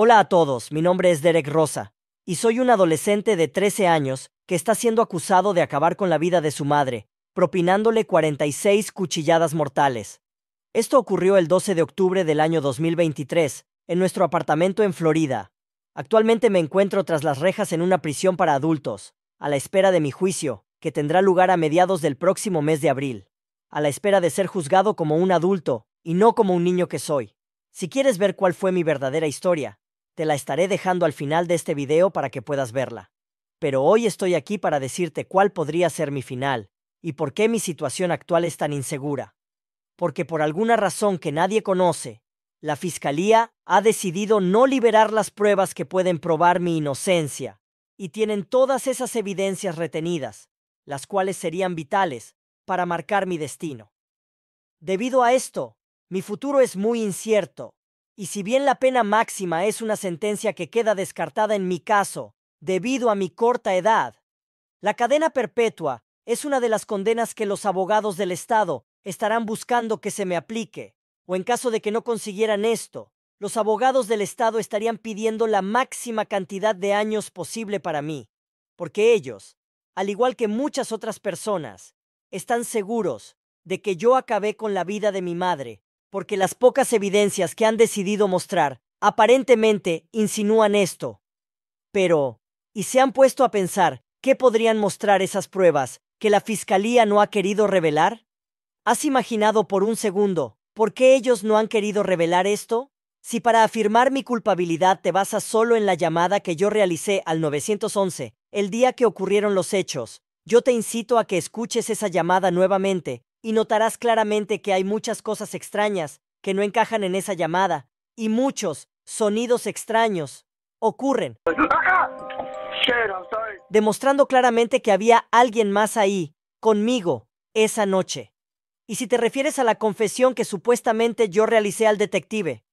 Hola a todos, mi nombre es Derek Rosa, y soy un adolescente de 13 años que está siendo acusado de acabar con la vida de su madre, propinándole 46 cuchilladas mortales. Esto ocurrió el 12 de octubre del año 2023, en nuestro apartamento en Florida. Actualmente me encuentro tras las rejas en una prisión para adultos, a la espera de mi juicio, que tendrá lugar a mediados del próximo mes de abril, a la espera de ser juzgado como un adulto, y no como un niño que soy. Si quieres ver cuál fue mi verdadera historia, te la estaré dejando al final de este video para que puedas verla. Pero hoy estoy aquí para decirte cuál podría ser mi final, y por qué mi situación actual es tan insegura. Porque por alguna razón que nadie conoce, la Fiscalía ha decidido no liberar las pruebas que pueden probar mi inocencia, y tienen todas esas evidencias retenidas, las cuales serían vitales para marcar mi destino. Debido a esto, mi futuro es muy incierto, y si bien la pena máxima es una sentencia que queda descartada en mi caso, debido a mi corta edad, la cadena perpetua es una de las condenas que los abogados del Estado estarán buscando que se me aplique, o en caso de que no consiguieran esto, los abogados del Estado estarían pidiendo la máxima cantidad de años posible para mí, porque ellos, al igual que muchas otras personas, están seguros de que yo acabé con la vida de mi madre porque las pocas evidencias que han decidido mostrar aparentemente insinúan esto. Pero, ¿y se han puesto a pensar qué podrían mostrar esas pruebas que la Fiscalía no ha querido revelar? ¿Has imaginado por un segundo por qué ellos no han querido revelar esto? Si para afirmar mi culpabilidad te basas solo en la llamada que yo realicé al 911 el día que ocurrieron los hechos, yo te incito a que escuches esa llamada nuevamente y notarás claramente que hay muchas cosas extrañas que no encajan en esa llamada y muchos sonidos extraños ocurren, pues, demostrando claramente que había alguien más ahí, conmigo, esa noche. Y si te refieres a la confesión que supuestamente yo realicé al detective,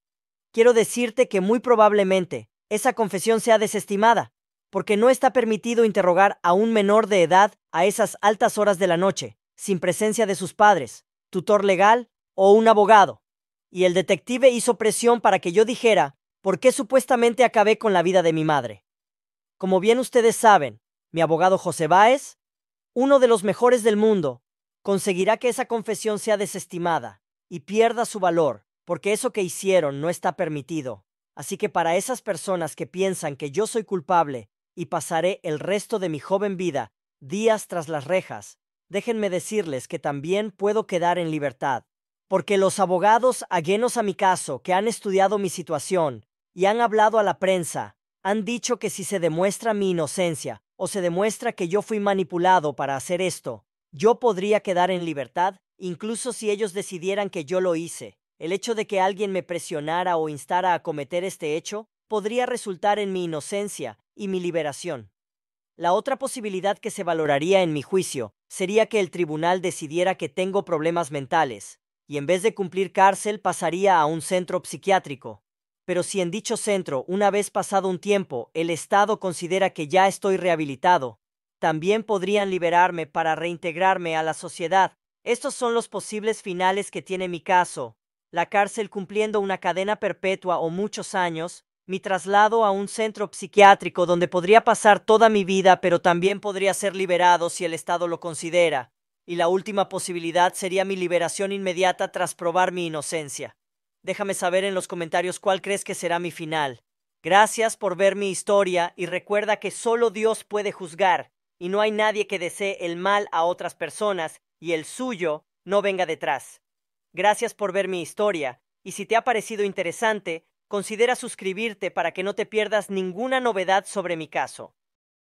quiero decirte que muy probablemente esa confesión sea desestimada, porque no está permitido interrogar a un menor de edad a esas altas horas de la noche sin presencia de sus padres, tutor legal o un abogado. Y el detective hizo presión para que yo dijera por qué supuestamente acabé con la vida de mi madre. Como bien ustedes saben, mi abogado José Báez, uno de los mejores del mundo, conseguirá que esa confesión sea desestimada y pierda su valor, porque eso que hicieron no está permitido. Así que para esas personas que piensan que yo soy culpable y pasaré el resto de mi joven vida días tras las rejas, déjenme decirles que también puedo quedar en libertad, porque los abogados ajenos a mi caso que han estudiado mi situación y han hablado a la prensa, han dicho que si se demuestra mi inocencia o se demuestra que yo fui manipulado para hacer esto, yo podría quedar en libertad incluso si ellos decidieran que yo lo hice. El hecho de que alguien me presionara o instara a cometer este hecho podría resultar en mi inocencia y mi liberación. La otra posibilidad que se valoraría en mi juicio sería que el tribunal decidiera que tengo problemas mentales, y en vez de cumplir cárcel pasaría a un centro psiquiátrico. Pero si en dicho centro, una vez pasado un tiempo, el Estado considera que ya estoy rehabilitado, también podrían liberarme para reintegrarme a la sociedad. Estos son los posibles finales que tiene mi caso. La cárcel cumpliendo una cadena perpetua o muchos años, mi traslado a un centro psiquiátrico donde podría pasar toda mi vida, pero también podría ser liberado si el Estado lo considera, y la última posibilidad sería mi liberación inmediata tras probar mi inocencia. Déjame saber en los comentarios cuál crees que será mi final. Gracias por ver mi historia y recuerda que solo Dios puede juzgar, y no hay nadie que desee el mal a otras personas, y el suyo no venga detrás. Gracias por ver mi historia, y si te ha parecido interesante, Considera suscribirte para que no te pierdas ninguna novedad sobre mi caso.